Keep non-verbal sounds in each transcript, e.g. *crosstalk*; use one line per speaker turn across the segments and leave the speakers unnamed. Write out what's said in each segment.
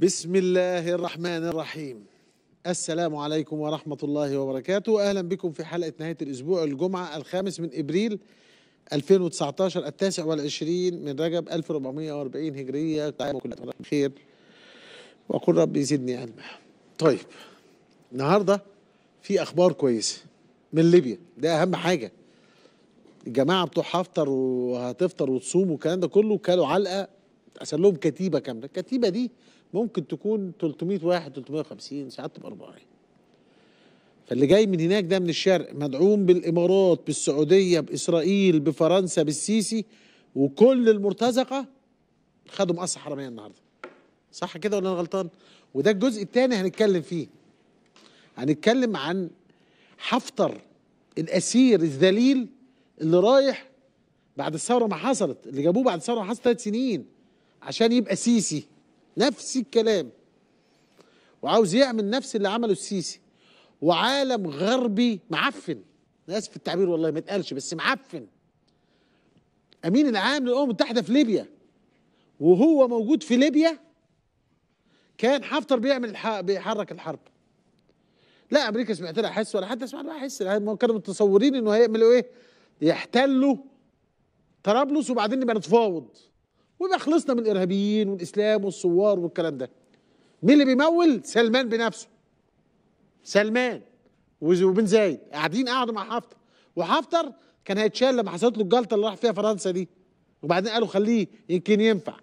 بسم الله الرحمن الرحيم السلام عليكم ورحمة الله وبركاته أهلا بكم في حلقة نهاية الأسبوع الجمعة الخامس من إبريل 2019 التاسع والعشرين من رجب 1440 هجرية كل بخير وقل رب يزيدني علما طيب النهاردة في أخبار كويسة من ليبيا ده أهم حاجة الجماعة بتوع هفطر وهتفطر وتصوم والكلام ده كله كانوا علقة أسأل لهم كتيبة كاملة الكتيبة دي ممكن تكون 300 واحد 350 ساعات تبقى 40 فاللي جاي من هناك ده من الشرق مدعوم بالامارات بالسعوديه باسرائيل بفرنسا بالسيسي وكل المرتزقه خدوا مقصه حراميه النهارده صح كده ولا انا غلطان وده الجزء الثاني هنتكلم فيه هنتكلم عن حفتر الاسير الذليل اللي رايح بعد الثوره ما حصلت اللي جابوه بعد الثوره ما حصلت ثلاث سنين عشان يبقى سيسي نفس الكلام وعاوز يعمل نفس اللي عمله السيسي وعالم غربي معفن انا اسف التعبير والله ما اتقالش بس معفن امين العام للامم المتحده في ليبيا وهو موجود في ليبيا كان حفتر بيعمل بيحرك الحرب لا امريكا سمعت لها حس ولا حد سمع لها حس كانوا متصورين انه هيعملوا ايه يحتلوا طرابلس وبعدين نبقى نتفاوض ويبقى خلصنا من الارهابيين والاسلام والثوار والكلام ده مين اللي بيمول سلمان بنفسه سلمان وبن زايد قاعدين قعدوا مع حفتر وحفتر كان هيتشال لما حصلت له الجلطه اللي راح فيها فرنسا دي وبعدين قالوا خليه يمكن ينفع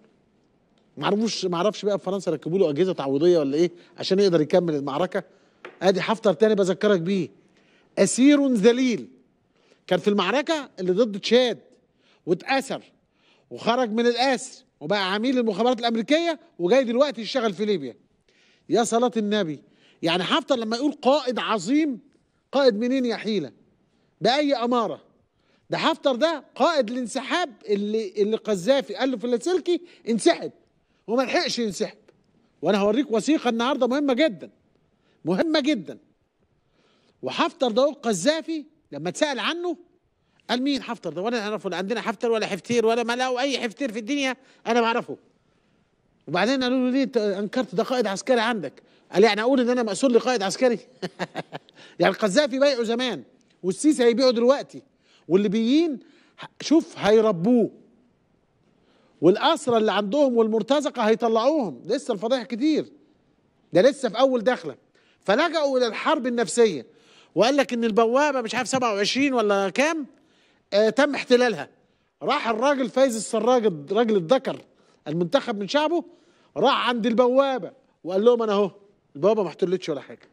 ما عرفوش ما بقى في فرنسا ركبوا له اجهزه تعويضيه ولا ايه عشان يقدر يكمل المعركه ادي حفتر تاني بذكرك بيه اسير ذليل كان في المعركه اللي ضد تشاد واتأسر وخرج من الاسر وبقى عميل المخابرات الامريكيه وجاي دلوقتي يشتغل في ليبيا يا صلاه النبي يعني حفتر لما يقول قائد عظيم قائد منين يا حيله باي اماره ده حفتر ده قائد الانسحاب اللي اللي قذافي قال له في اللاسلكي انسحب وما لحقش ينسحب وانا هوريك وثيقه النهارده مهمه جدا مهمه جدا وحفتر ده قذافي لما اتسال عنه قال مين حفتر ده ولا نعرفه لا عندنا حفتر ولا حفتير ولا ما لقوا اي حفتير في الدنيا انا بعرفه وبعدين قالوا له ليه انكرت ده قائد عسكري عندك قال يعني اقول ان انا مقسول لقائد عسكري *laughs* يعني القذافي بايعه زمان والسيسي هيبيعه دلوقتي والليبيين شوف هيربوه والاسرى اللي عندهم والمرتزقه هيطلعوهم لسه الفضايح كتير ده لسه في اول دخله فلجأوا الى الحرب النفسيه وقال لك ان البوابه مش عارف 27 ولا كام آه تم احتلالها راح الراجل فايز السراج راجل الذكر المنتخب من شعبه راح عند البوابه وقال لهم انا اهو البوابه ما احتلتش ولا حاجه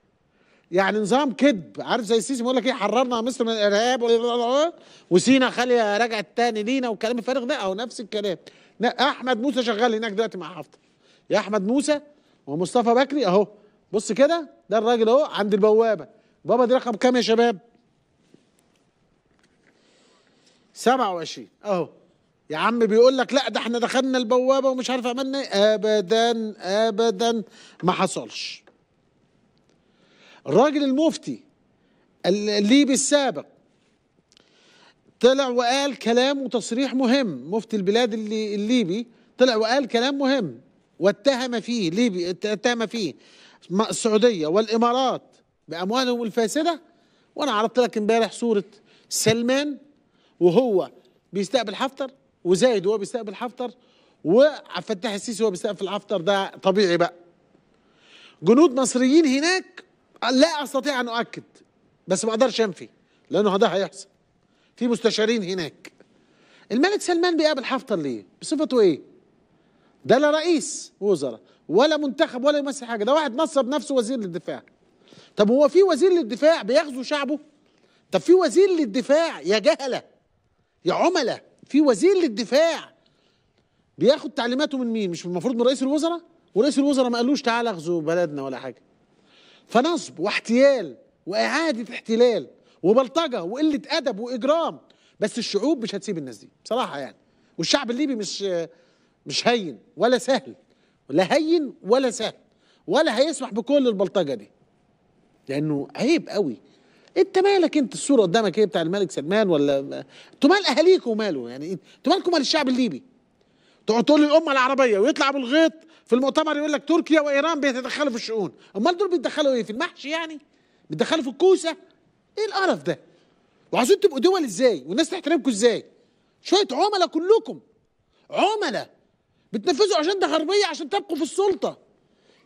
يعني نظام كذب عارف زي السيسي بيقول لك ايه حررنا مصر من الارهاب وسينا خاليه رجعت تاني لينا والكلام الفارغ ده اهو نفس الكلام احمد موسى شغال هناك دلوقتي مع حفتر يا احمد موسى ومصطفى بكري اهو بص كده ده الراجل اهو عند البوابه البوابه دي رقم كام يا شباب 27 اهو يا عم بيقول لك لا ده احنا دخلنا البوابه ومش عارف عملنا ايه ابدا ابدا ما حصلش الراجل المفتي الليبي السابق طلع وقال كلام وتصريح مهم مفتي البلاد اللي الليبي طلع وقال كلام مهم واتهم فيه ليبي اتهم فيه السعوديه والامارات باموالهم الفاسده وانا عرضت لك امبارح صوره سلمان وهو بيستقبل حفتر وزايد وهو بيستقبل حفتر وعبد الفتاح السيسي وهو بيستقبل حفتر ده طبيعي بقى جنود مصريين هناك لا استطيع ان اؤكد بس ما اقدرش انفي لانه ده هيحصل في مستشارين هناك الملك سلمان بيقابل حفتر ليه بصفته ايه ده لا رئيس وزراء ولا منتخب ولا يمثل حاجه ده واحد نصب نفسه وزير للدفاع طب هو في وزير للدفاع بيغزو شعبه طب في وزير للدفاع يا جهله يا عملاء في وزير للدفاع بياخد تعليماته من مين مش المفروض من رئيس الوزراء ورئيس الوزراء ما قالوش تعالى اغزو بلدنا ولا حاجه فنصب واحتيال واعاده احتلال وبلطجه وقله ادب واجرام بس الشعوب مش هتسيب الناس دي بصراحه يعني والشعب الليبي مش مش هين ولا سهل لا هين ولا سهل ولا هيسمح بكل البلطجه دي لانه عيب قوي انت مالك انت الصوره قدامك ايه بتاع الملك سلمان ولا انتوا مال اهاليكم وماله يعني انتوا مالكم مال الشعب الليبي تقعد تقول الامه العربيه ويطلع ابو الغيط في المؤتمر يقول لك تركيا وايران بيتدخلوا في الشؤون امال دول بيتدخلوا ايه في المحشي يعني بيتدخلوا في الكوسه ايه القرف ده وعاوزين تبقوا دول ازاي والناس تحترمكم ازاي شويه عملاء كلكم عملاء بتنفذوا اجنده غربيه عشان تبقوا في السلطه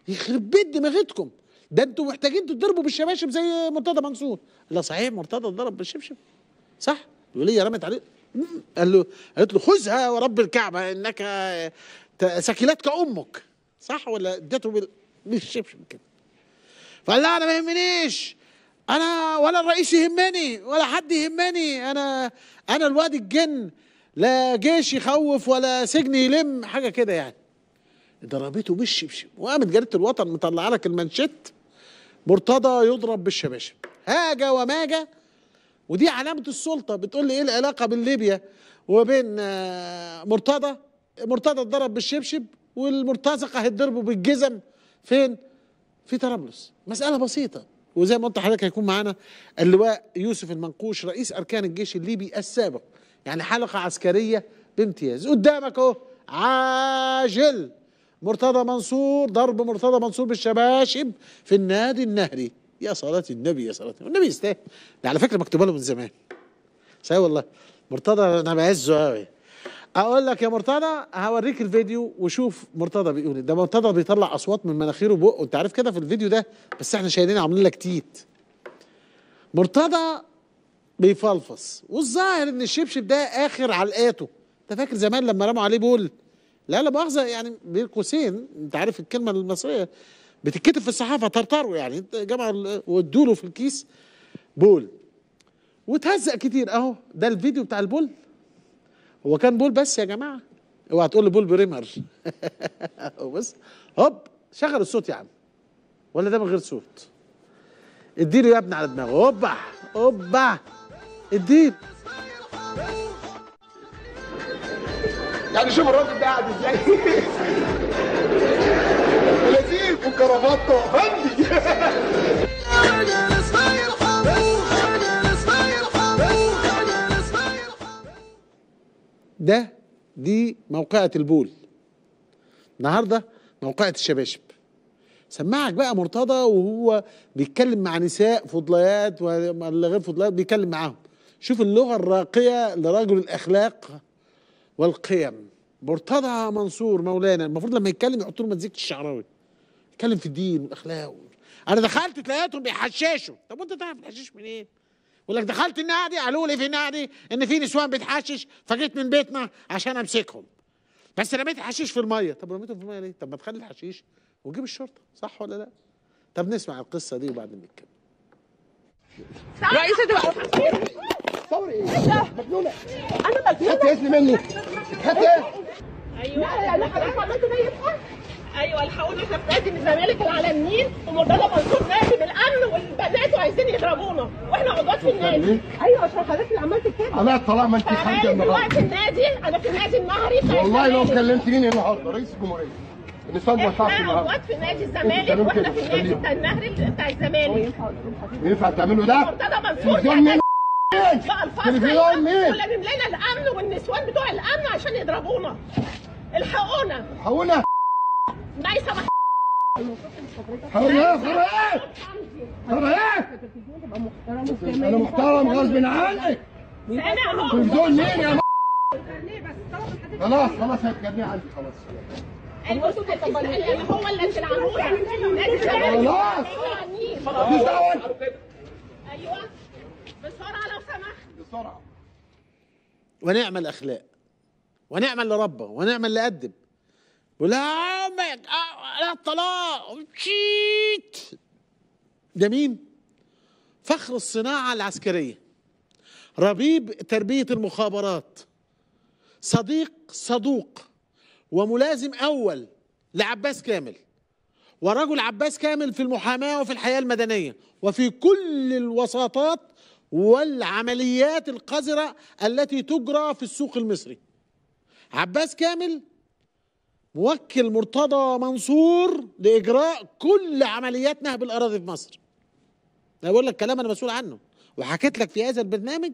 يخرب بيت دماغتكم ده انتوا محتاجين تضربوا بالشباشب زي مرتضى منصور لا صحيح مرتضى ضرب بالشبشب صح الوليه رمت عليه قال له قالت له خذها ورب الكعبه انك سكلتك امك صح ولا اديته بالشبشب كده فقال لا انا ما يهمنيش انا ولا الرئيس يهمني ولا حد يهمني انا انا الواد الجن لا جيش يخوف ولا سجن يلم حاجه كده يعني ضربته بالشبشب وقامت جريده الوطن مطلعه لك المانشيت مرتضى يضرب بالشباشب هاجة وماجة ودي علامة السلطة بتقول لي ايه العلاقة بين ليبيا وبين آه، مرتضى مرتضى اتضرب بالشبشب والمرتزقة هتضربه بالجزم فين؟ في طرابلس مسألة بسيطة وزي ما قلت حضرتك هيكون معانا اللواء يوسف المنقوش رئيس أركان الجيش الليبي السابق يعني حلقة عسكرية بامتياز قدامك اهو عاجل مرتضى منصور ضرب مرتضى منصور بالشباشب في النادي النهري يا صلاة النبي يا صلاة النبي يستاهل ده على فكرة مكتوبة له من زمان صحيح والله مرتضى أنا بعزه قوي أقول لك يا مرتضى هوريك الفيديو وشوف مرتضى بيقول إيه. ده مرتضى بيطلع أصوات من مناخيره وبقه أنت عارف كده في الفيديو ده بس إحنا شايلين عاملين لك تيت مرتضى بيفلفص والظاهر إن الشبشب ده آخر علقاته أنت فاكر زمان لما رموا عليه بول لا لا مؤاخذه يعني بين قوسين انت عارف الكلمه المصريه بتتكتب في الصحافه طرطروا يعني جمعوا وادوا له في الكيس بول وتهزق كتير اهو ده الفيديو بتاع البول هو كان بول بس يا جماعه اوعى تقول لي بول بريمر *laughs* بص هوب شغل الصوت يا يعني. عم ولا ده من غير صوت اديله يا ابني على دماغه اوبا اوبا اديله يعني شوف الراجل ده قاعد ازاي
*laughs* لذيذ وكرافته فندي
ده دي موقعة البول النهارده موقعة الشباشب سمعك بقى مرتضى وهو بيتكلم مع نساء فضليات ولا غير فضليات بيتكلم معاهم شوف اللغة الراقية لرجل الأخلاق والقيم مرتضى منصور مولانا المفروض لما يتكلم يحط له مزيكه الشعراوي يتكلم في الدين والاخلاق و... انا دخلت تلاقيتهم بيحششوا طب وانت تعرف الحشيش منين يقول لك دخلت النادي قالوا لي في النادي ان في نسوان بتحشش فجيت من بيتنا عشان امسكهم بس رميت الحشيش في الميه طب رميته في الميه ليه طب ما تخلي الحشيش وتجيب الشرطه صح ولا لا طب نسمع القصه دي وبعدين نتكلم
رئيسة ايه؟ مجنونه انا مجنونه خدت اذن مني خدت ايوه لا يعني حضرتك عملت ده ايوه الحقونا احنا بنقدم الزمالك العالميين ومرتضى منصور نادي بالأمن والبنات وعايزين يضربونا واحنا عضوات في النادي ايوه عشان حضرتك اللي عملت كده انا طالما انت حاجه النهارده في النادي انا في النادي النهري والله لو كلمت مين النهارده رئيس الجمهوريه النسوان ما ينفعش في نادي الزمالك واحنا في النادي بتاع النهر بتاع الزمالك ينفع تعملوا ده؟ مرتضى منصور تلفزيون مين؟ تلفزيون مين؟ الامن والنسوان بتوع الامن عشان يضربونا الحقونا الحقونا ما يسمح حرية حرية حرية أنا محترم غصب عنك تلفزيون مين يا خلاص خلاص هتجنني عنك خلاص انتوا بتتبنوا هو اللي تلعنوه خلاص
ونعم الاخلاق ونعم اللي ونعم اللي ولا عمك آه، لا الطلاق وشيت ده مين؟ فخر الصناعه العسكريه ربيب تربيه المخابرات صديق صدوق وملازم أول لعباس كامل ورجل عباس كامل في المحاماة وفي الحياة المدنية وفي كل الوساطات والعمليات القذرة التي تجرى في السوق المصري عباس كامل موكل مرتضى منصور لإجراء كل عمليات نهب الأراضي في مصر أنا بقول لك كلام أنا مسؤول عنه وحكيت لك في هذا البرنامج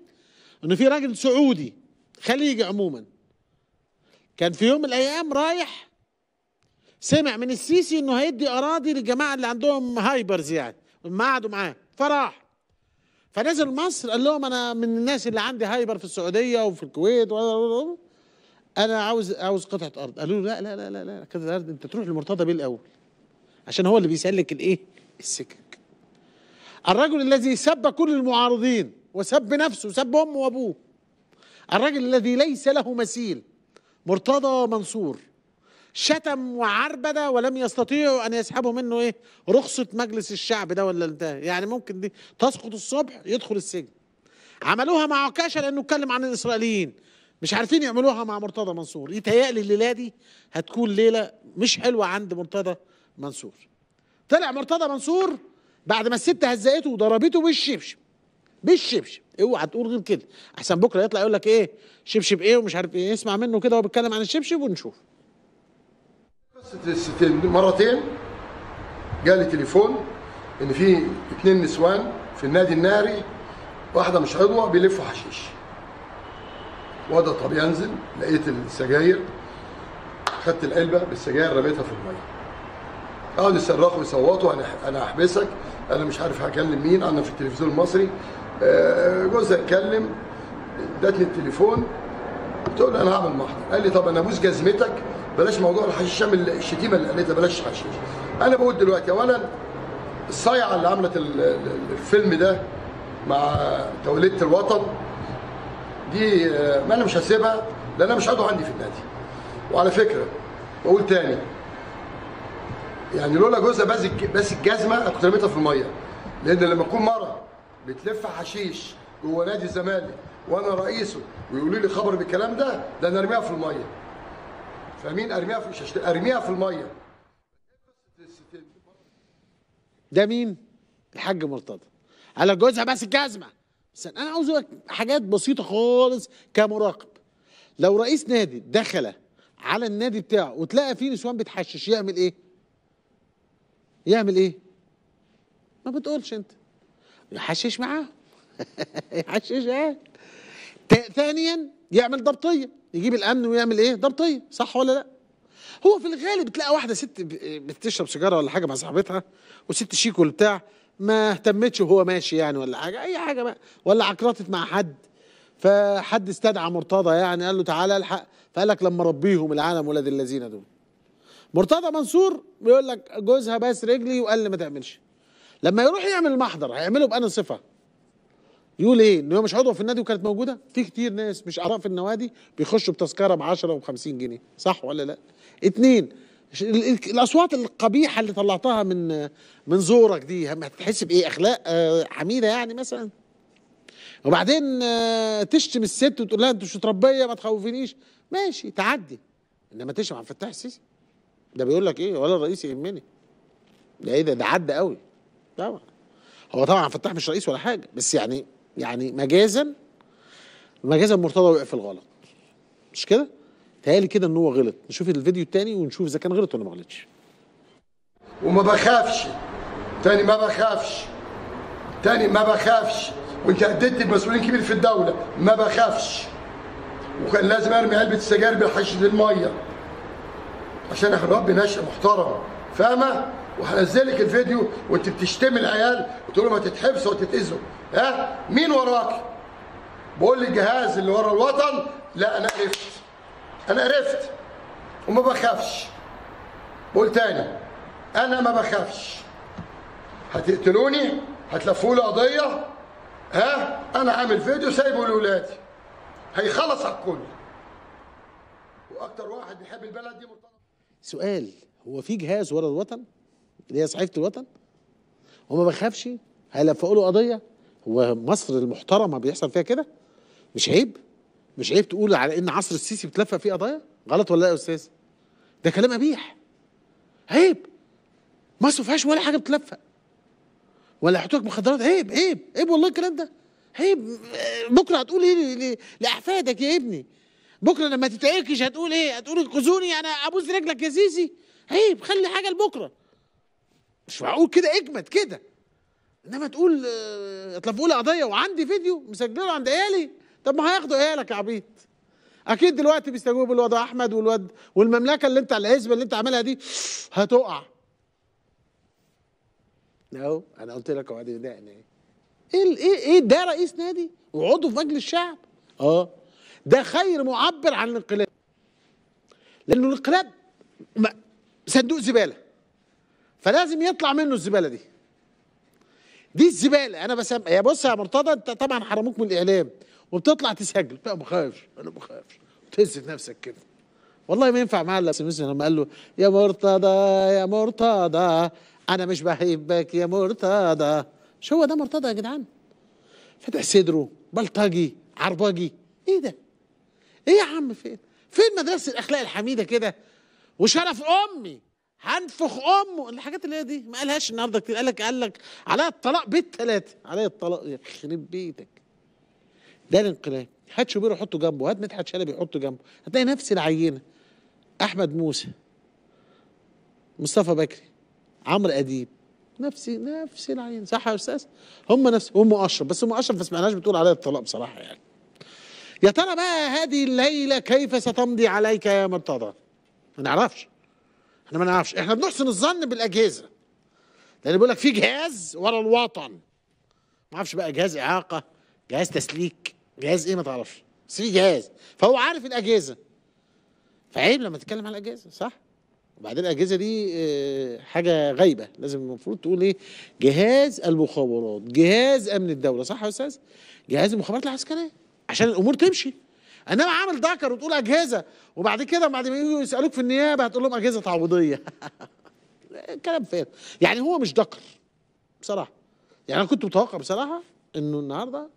إن في راجل سعودي خليجي عموما كان في يوم من الايام رايح سمع من السيسي انه هيدي اراضي للجماعه اللي عندهم هايبرز يعني ما قعدوا معاه فراح فنزل مصر قال لهم انا من الناس اللي عندي هايبر في السعوديه وفي الكويت و... انا عاوز عاوز قطعه ارض قالوا له لا لا لا لا, لا قطعه الارض انت تروح لمرتضى بيه الاول عشان هو اللي بيسلك الايه السكك الرجل الذي سب كل المعارضين وسب نفسه وسب امه وابوه الرجل الذي ليس له مثيل مرتضى منصور شتم وعربد ولم يستطيعوا ان يسحبوا منه ايه رخصه مجلس الشعب ده ولا ده يعني ممكن دي تسقط الصبح يدخل السجن عملوها مع عكاشه لانه اتكلم عن الاسرائيليين مش عارفين يعملوها مع مرتضى منصور يتهيألي الليله دي هتكون ليله مش حلوه عند مرتضى منصور طلع مرتضى منصور بعد ما الست هزقته وضربته بالشبشب بالشبشب اوعى تقول غير كده احسن بكره يطلع يقول لك ايه شبشب ايه ومش عارف ايه اسمع منه كده وهو بيتكلم عن الشبشب ونشوف
مرتين جالي تليفون ان في اتنين نسوان في النادي الناري واحده مش عضوه بيلفوا حشيش وده طب ينزل لقيت السجاير خدت العلبه بالسجاير رميتها في الميه قعدوا يصرخوا يصوتوا انا انا هحبسك انا مش عارف هكلم مين انا في التلفزيون المصري آه، جوزها اتكلم ادتني التليفون قلت له انا هعمل محضر قال لي طب انا ابوس جزمتك بلاش موضوع الحشيش الشتيمه اللي قالتها بلاش حشيش انا بقول دلوقتي اولا الصيعه اللي عملت الفيلم ده مع توليده الوطن دي آه، ما انا مش هسيبها لان انا مش عضو عندي في النادي وعلى فكره بقول تاني يعني لولا جوزها بس بس الجزمه كنت رميتها في الميه لان لما تكون مره بتلف حشيش جوه نادي الزمالك وانا رئيسه ويقولوا لي خبر بالكلام ده
ده انا ارميها في الميه
فاهمين ارميها في ششت...
ارميها في الميه ده مين الحاج مرتضى على جوزها بس الجزمه بس انا عاوز حاجات بسيطه خالص كمراقب لو رئيس نادي دخل على النادي بتاعه وتلاقى فيه نسوان بتحشش يعمل ايه يعمل ايه ما بتقولش انت يحشش معاه يحشش *laughs* ايه ثانيا يعمل ضبطيه طيب. يجيب الامن ويعمل ايه ضبطيه طيب. صح ولا لا هو في الغالب تلاقي واحده ست بتشرب سيجاره ولا حاجه مع صاحبتها وست شيك بتاع ما اهتمتش وهو ماشي يعني ولا حاجه اي حاجه بقى ولا عكرطت مع حد فحد استدعى مرتضى يعني قال له تعالى الحق فقال لك لما ربيهم العالم ولاد الذين دول مرتضى منصور بيقول لك جوزها بس رجلي وقال لي ما تعملش لما يروح يعمل المحضر هيعمله بأنا صفة يقول ايه ان هو مش عضو في النادي وكانت موجوده في كتير ناس مش اعضاء في النوادي بيخشوا بتذكره ب 10 و50 جنيه صح ولا لا اتنين الاصوات القبيحه اللي طلعتها من من زورك دي هتحس بايه اخلاق آه، حميده يعني مثلا وبعدين آه، تشتم الست وتقول لها انت مش متربيه ما تخوفينيش ماشي تعدي انما تشتم عبد الفتاح السيسي ده بيقول لك ايه ولا الرئيس يهمني ده ايه ده ده عدى قوي طبعا هو طبعا فتح مش رئيس ولا حاجه بس يعني يعني مجازا مجازا مرتضى وقع في الغلط مش كده؟ تهيألي كده ان هو غلط نشوف الفيديو التاني ونشوف اذا كان غلط ولا ما غلطش وما بخافش تاني ما بخافش تاني ما بخافش
وانت اديت المسؤولين كبير في الدوله ما بخافش وكان لازم ارمي علبه السجاير بالحشد الميه عشان احنا رب نشأ محترم فاهمه وهنزل لك الفيديو وانت بتشتمي العيال وتقول لهم هتتحبسوا وتتاذوا ها مين وراكي؟ بقول للجهاز الجهاز اللي ورا الوطن لا انا قرفت انا قرفت وما بخافش بقول تاني انا ما بخافش هتقتلوني هتلفوا لي قضيه ها انا عامل فيديو سايبه لاولادي هيخلص على الكل واكتر واحد بيحب البلد دي مرتبط
سؤال هو في جهاز ورا الوطن اللي هي صحيفه الوطن وما بخافش هيلفقوا له قضيه هو مصر المحترمه بيحصل فيها كده مش عيب مش عيب تقول على ان عصر السيسي بتلفق فيه قضايا غلط ولا لا يا استاذ ده كلام قبيح عيب مصر ما فيهاش ولا حاجه بتلفق ولا حطوك لك مخدرات عيب عيب عيب والله الكلام ده عيب بكره هتقول ايه لاحفادك يا ابني بكره لما تتعكش هتقول ايه هتقول الكزوني انا ابوس رجلك يا سيسي عيب خلي حاجه لبكره مش معقول كده اجمد كده انما تقول آه، اطلب لي قضيه وعندي فيديو مسجله عند عيالي طب ما هياخدوا عيالك يا عبيط اكيد دلوقتي بيستجوبوا الوضع احمد والواد والمملكه اللي انت الحزب اللي انت عاملها دي هتقع اهو انا قلت لك هو ده يعني ايه ايه, ايه ايه ده رئيس نادي وعضو في مجلس الشعب اه ده خير معبر عن الانقلاب لانه الانقلاب صندوق زباله فلازم يطلع منه الزباله دي دي الزباله انا بسم يا بص يا مرتضى انت طبعا حرموك من الاعلام وبتطلع تسجل لا ما بخافش انا ما بخافش تهز في نفسك كده والله ما ينفع معاه الا لما قال له يا مرتضى يا مرتضى انا مش بحبك يا مرتضى مش هو ده مرتضى يا جدعان فتح صدره بلطجي عربجي ايه ده ايه يا عم فين فين مدرسه الاخلاق الحميده كده وشرف امي هنفخ امه الحاجات اللي هي دي ما قالهاش النهارده كتير قال لك قال لك عليا الطلاق بالثلاثه عليا الطلاق يخرب بيتك ده الانقلاب هات شوبير وحطه جنبه هات مدحت شلبي وحطه جنبه هتلاقي نفس العينه احمد موسى مصطفى بكري عمرو اديب نفس نفس العين صح يا استاذ هم نفس هم اشرف بس هم اشرف ما سمعناش بتقول عليا الطلاق بصراحه يعني يا ترى بقى هذه الليله كيف ستمضي عليك يا مرتضى ما نعرفش احنا ما نعرفش احنا بنحسن الظن بالاجهزه لان بيقول لك في جهاز ورا الوطن ما اعرفش بقى جهاز اعاقه جهاز تسليك جهاز ايه ما تعرفش بس في جهاز فهو عارف الاجهزه فعيب لما تتكلم على الاجهزه صح وبعدين الاجهزه دي آه، حاجه غايبه لازم المفروض تقول ايه جهاز المخابرات جهاز امن الدوله صح يا استاذ جهاز المخابرات العسكريه عشان الامور تمشي انما عامل دكر وتقول اجهزه وبعد كده بعد ما يجوا يسالوك في النيابه هتقول لهم اجهزه تعويضيه *laughs* كلام فارغ يعني هو مش دكر بصراحه يعني انا كنت متوقع بصراحه انه النهارده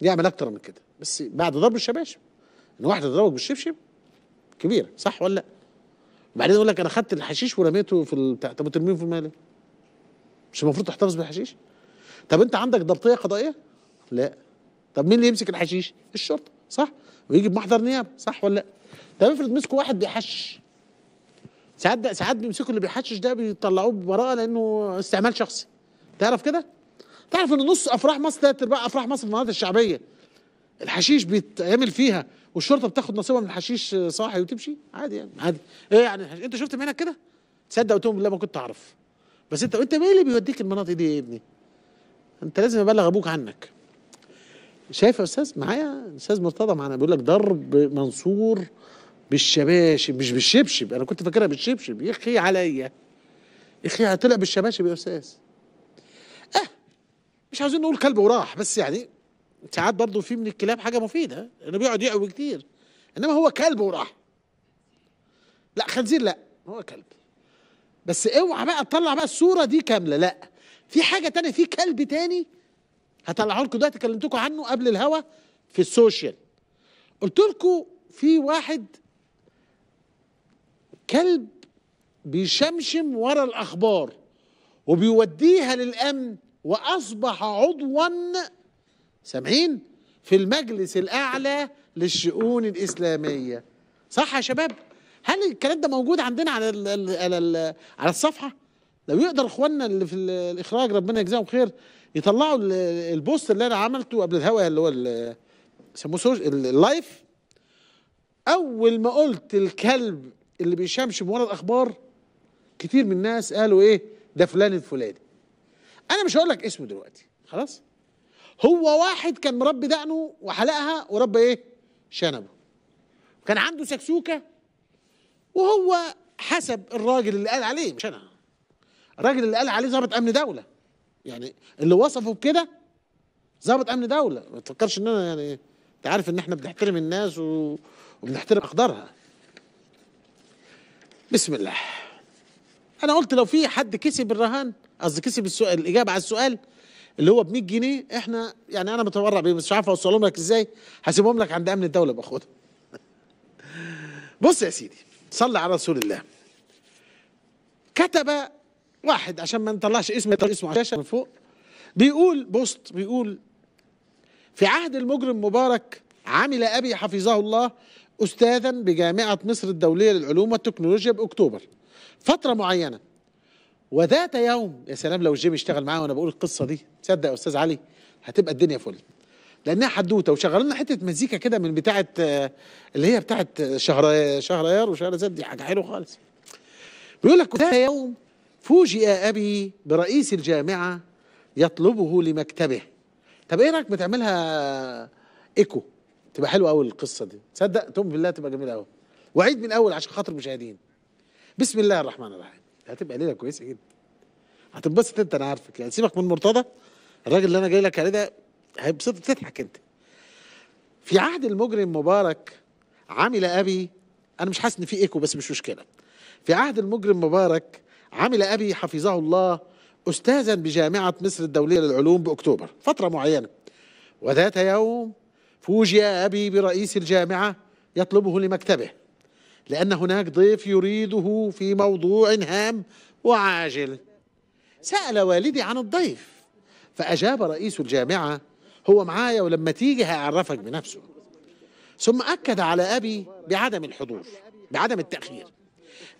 يعمل اكتر من كده بس بعد ضرب الشباشب ان واحد يضربك بالشبشب كبيره صح ولا لا؟ وبعدين يقول لك انا خدت الحشيش ورميته في البتاع طب وترميه في المال مش المفروض تحتفظ بالحشيش؟ طب انت عندك ضبطيه قضائيه؟ لا طب مين اللي يمسك الحشيش؟ الشرطه صح ويجي بمحضر نيابه صح ولا لا طب افرض مسكوا واحد بيحشش ساعات ساعات بيمسكوا اللي بيحشش ده بيطلعوه ببراءه لانه استعمال شخصي تعرف كده تعرف ان نص افراح مصر ثلاث ارباع افراح مصر في المناطق الشعبيه الحشيش بيتعمل فيها والشرطه بتاخد نصيبها من الحشيش صاحي وتمشي عادي يعني عادي ايه يعني الحشيش. انت شفت منك كده تصدق قلت لهم بالله ما كنت اعرف بس انت انت مين اللي بيوديك المناطق دي يا ابني انت لازم ابلغ ابوك عنك شايف يا استاذ معايا استاذ مرتضى معانا بيقول لك ضرب منصور بالشباشب مش بالشبشب انا كنت فاكرها بالشبشب يخي عليا يخي طلع بالشباشب يا استاذ اه مش عاوزين نقول كلب وراح بس يعني ساعات برضه في من الكلاب حاجه مفيده انه بيقعد يعوي كتير انما هو كلب وراح لا خنزير لا هو كلب بس اوعى بقى تطلع بقى الصوره دي كامله لا في حاجه تانية في كلب تاني هطلعه لكم دلوقتي كلمتكم عنه قبل الهوا في السوشيال قلت لكم في واحد كلب بيشمشم ورا الاخبار وبيوديها للامن واصبح عضوا سامعين في المجلس الاعلى للشؤون الاسلاميه صح يا شباب هل الكلام ده موجود عندنا على الـ على الـ على الصفحه لو يقدر اخواننا اللي في الاخراج ربنا يجزاهم خير يطلعوا البوست اللي انا عملته قبل الهوا اللي هو يسموه اللايف اول ما قلت الكلب اللي بيشمشم ورا الاخبار كتير من الناس قالوا ايه ده فلان الفلاني انا مش هقول لك اسمه دلوقتي خلاص هو واحد كان مربي دقنه وحلقها وربى ايه شنبه كان عنده سكسوكه وهو حسب الراجل اللي قال عليه مش انا الراجل اللي قال عليه ضابط امن دوله يعني اللي وصفه بكده ظابط امن دوله ما تفكرش ان انا يعني انت عارف ان احنا بنحترم الناس و... وبنحترم اقدارها بسم الله انا قلت لو في حد كسب الرهان قصدي كسب السؤال الاجابه على السؤال اللي هو ب 100 جنيه احنا يعني انا متورع بيه مش عارف اوصلهم لك ازاي هسيبهم لك عند امن الدوله باخدها بص يا سيدي صلى على رسول الله كتب واحد عشان ما نطلعش اسم يطلع اسمه على الشاشه من فوق بيقول بوست بيقول في عهد المجرم مبارك عمل ابي حفظه الله استاذا بجامعه مصر الدوليه للعلوم والتكنولوجيا باكتوبر فتره معينه وذات يوم يا سلام لو جيم اشتغل معايا وانا بقول القصه دي تصدق يا استاذ علي هتبقى الدنيا فل لانها حدوته وشغلوا لنا حته مزيكا كده من بتاعه اللي هي بتاعه شهر شهريار وشهر زاد دي حاجه حلوه خالص بيقول لك ذات يوم فوجئ أبي برئيس الجامعة يطلبه لمكتبه طب إيه رأيك ما تعملها إيكو تبقى حلوة أوي القصة دي تصدق تؤمن بالله تبقى جميلة أوي وعيد من أول عشان خاطر المشاهدين بسم الله الرحمن الرحيم هتبقى ليلة كويسة جدا هتنبسط أنت أنا عارفك يعني سيبك من مرتضى الراجل اللي أنا جاي لك عليه ده هيبسط تضحك أنت في عهد المجرم مبارك عمل أبي أنا مش حاسس إن في إيكو بس مش مشكلة في عهد المجرم مبارك عمل أبي حفظه الله أستاذا بجامعة مصر الدولية للعلوم بأكتوبر فترة معينة وذات يوم فوجئ أبي برئيس الجامعة يطلبه لمكتبه لأن هناك ضيف يريده في موضوع هام وعاجل سأل والدي عن الضيف فأجاب رئيس الجامعة هو معايا ولما تيجي هيعرفك بنفسه ثم أكد على أبي بعدم الحضور بعدم التأخير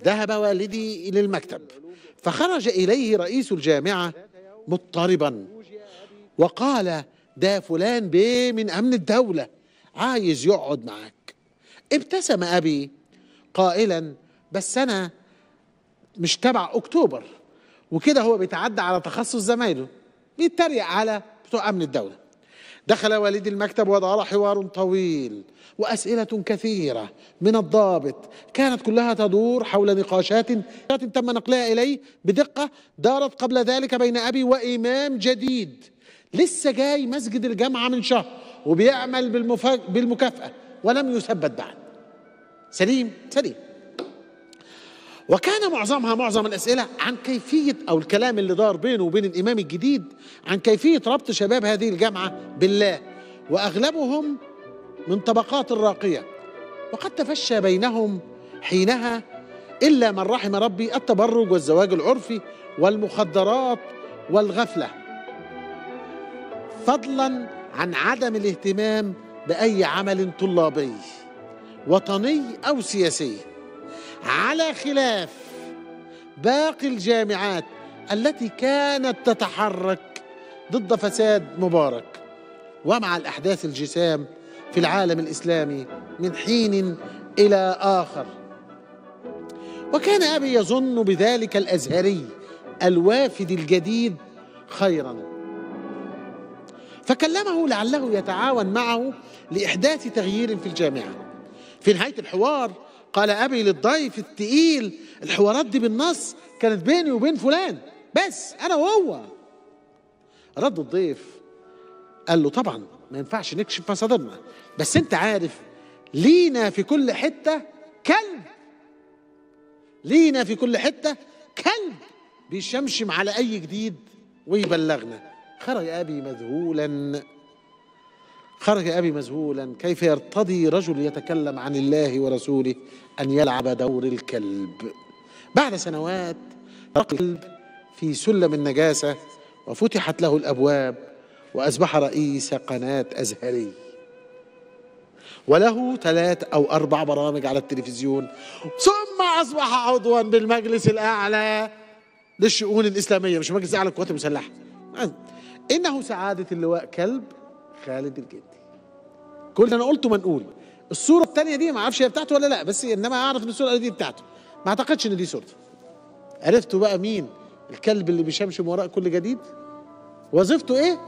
ذهب والدي إلى المكتب فخرج إليه رئيس الجامعة مضطربا وقال ده فلان بيه من أمن الدولة عايز يقعد معاك ابتسم أبي قائلا بس أنا مش تبع أكتوبر وكده هو بيتعدى على تخصص زمايله بيتريق على بتوع أمن الدولة دخل والدي المكتب ودار حوار طويل وأسئلة كثيرة من الضابط كانت كلها تدور حول نقاشات تم نقلها إلي بدقة دارت قبل ذلك بين أبي وإمام جديد لسه جاي مسجد الجامعة من شهر وبيعمل بالمفاج... بالمكافأة ولم يثبت بعد سليم سليم وكان معظمها معظم الأسئلة عن كيفية أو الكلام اللي دار بينه وبين الإمام الجديد عن كيفية ربط شباب هذه الجامعة بالله وأغلبهم من طبقات الراقية وقد تفشى بينهم حينها إلا من رحم ربي التبرج والزواج العرفي والمخدرات والغفلة فضلا عن عدم الاهتمام بأي عمل طلابي وطني أو سياسي على خلاف باقي الجامعات التي كانت تتحرك ضد فساد مبارك ومع الأحداث الجسام في العالم الإسلامي من حين إلى آخر وكان أبي يظن بذلك الأزهري الوافد الجديد خيرا فكلمه لعله يتعاون معه لإحداث تغيير في الجامعة في نهاية الحوار قال أبي للضيف التقيل الحوارات دي بالنص كانت بيني وبين فلان بس أنا وهو رد الضيف قال له طبعا ما ينفعش نكشف مصادرنا بس أنت عارف لينا في كل حتة كلب لينا في كل حتة كلب بيشمشم على أي جديد ويبلغنا خرج أبي مذهولا خرج أبي مذهولا كيف يرتضي رجل يتكلم عن الله ورسوله أن يلعب دور الكلب بعد سنوات رق الكلب في سلم النجاسة وفتحت له الأبواب وأصبح رئيس قناة أزهري وله ثلاث أو أربع برامج على التلفزيون ثم أصبح عضوا بالمجلس الأعلى للشؤون الإسلامية مش مجلس الأعلى للقوات المسلحة إنه سعادة اللواء كلب خالد الجن كل اللي انا قلته منقول الصوره الثانيه دي ما اعرفش هي بتاعته ولا لا بس انما اعرف ان الصوره دي بتاعته ما اعتقدش ان دي صورته عرفتوا بقى مين الكلب اللي بيشمشم وراء كل جديد وظيفته ايه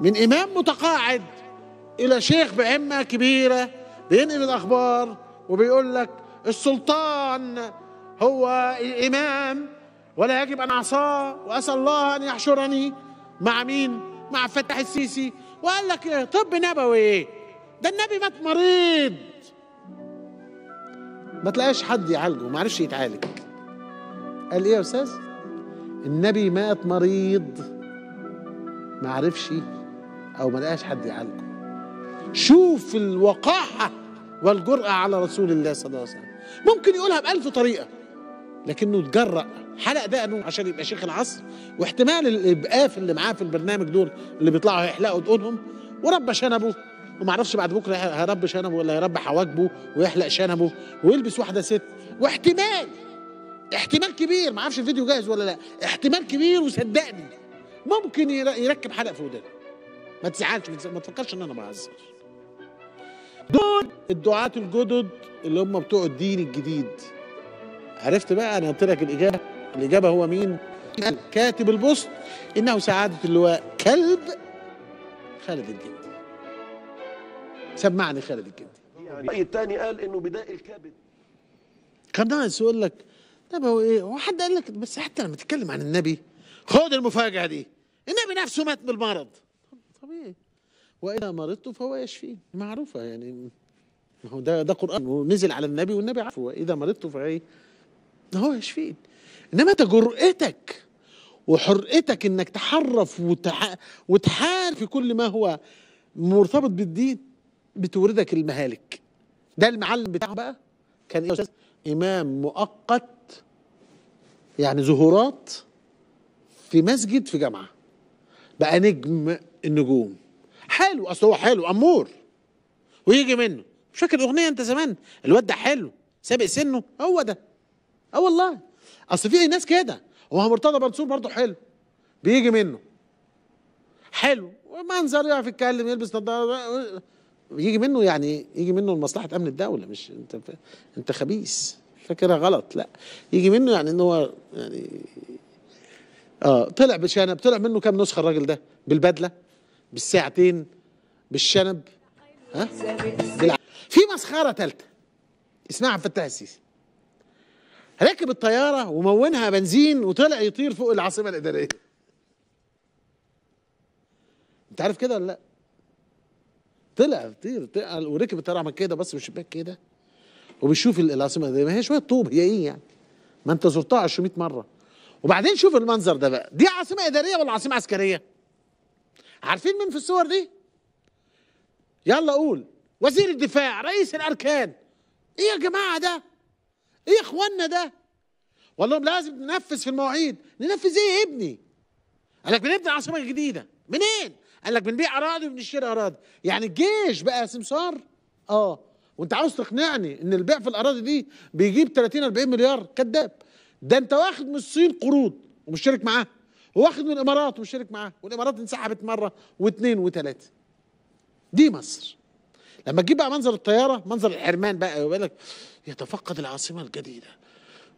من امام متقاعد الى شيخ بعمه كبيره بينقل الاخبار وبيقول لك السلطان هو الامام ولا يجب ان اعصاه واسال الله ان يحشرني مع مين مع فتح السيسي وقال لك إيه؟ طب نبوي ايه ده النبي مات مريض ما تلاقيش حد يعالجه ما عرفش يتعالج قال ايه يا استاذ النبي مات مريض ما عرفش او ما لقاش حد يعالجه شوف الوقاحه والجرأة على رسول الله صلى الله عليه وسلم ممكن يقولها بألف طريقة لكنه اتجرأ حلق دقنه عشان يبقى شيخ العصر واحتمال الابقاف اللي معاه في البرنامج دول اللي بيطلعوا هيحلقوا دقونهم وربى شنبه وما اعرفش بعد بكره هيربي شنبه ولا هيربي حواجبه ويحلق شنبه ويلبس واحده ست واحتمال احتمال كبير ما اعرفش الفيديو جاهز ولا لا احتمال كبير وصدقني ممكن يركب حلق في ودانه ما تزعلش ما تفكرش ان انا بهزر دول الدعاة الجدد اللي هم بتوع الدين الجديد عرفت بقى انا قلت لك الاجابه الإجابة هو مين؟ كاتب البوست إنه سعادة اللواء كلب خالد الجندي سمعني خالد الجندي الرأي الثاني قال إنه بداء الكبد كان ناقص يقول لك طب هو إيه؟ هو حد قال لك بس حتى لما تتكلم عن النبي خد المفاجأة دي النبي نفسه مات بالمرض طبيعي وإذا مرضت فهو يشفيه معروفة يعني ما هو ده ده قرآن ونزل على النبي والنبي عارفه وإذا مرضت فإيه هو يشفيه انما انت جرأتك وحرقتك انك تحرف وتح... في كل ما هو مرتبط بالدين بتوردك المهالك ده المعلم بتاعه بقى كان ايه استاذ امام مؤقت يعني ظهورات في مسجد في جامعه بقى نجم النجوم حلو اصل هو حلو امور ويجي منه مش فاكر اغنيه انت زمان الواد ده حلو سابق سنه هو ده اه والله اصل في ناس كده هو مرتضى منصور برضه حلو بيجي منه حلو ومنظر يعرف يتكلم يلبس نظاره يجي منه يعني يجي منه لمصلحه امن الدوله مش انت ف... انت خبيث فاكرها غلط لا يجي منه يعني ان هو يعني اه طلع بشنب طلع منه كام نسخه الراجل ده بالبدله بالساعتين بالشنب ها بالع... في مسخره ثالثه اسمها عبد الفتاح السيسي ركب الطيارة ومونها بنزين وطلع يطير فوق العاصمة الإدارية أنت عارف كده ولا لأ؟ طلع يطير وركب الطيارة عمل كده بس بالشباك كده وبيشوف العاصمة الإدارية ما هي شوية طوب هي إيه يعني؟ ما أنت زرتها 200 مرة وبعدين شوف المنظر ده بقى دي عاصمة إدارية ولا عاصمة عسكرية؟ عارفين مين في الصور دي؟ يلا قول وزير الدفاع رئيس الأركان إيه يا جماعة ده؟ ايه يا اخوانا ده والله لهم لازم ننفذ في المواعيد ننفذ ايه يا ابني قال لك بنبني العاصمه الجديده منين قال لك بنبيع اراضي وبنشتري اراضي يعني الجيش بقى سمسار اه وانت عاوز تقنعني ان البيع في الاراضي دي بيجيب 30 40 مليار كذاب ده انت واخد من الصين قروض ومشترك معاه واخد من الامارات ومشترك معاه والامارات انسحبت مره واثنين وثلاثه دي مصر لما تجيب بقى منظر الطياره منظر الحرمان بقى يقول لك يتفقد العاصمه الجديده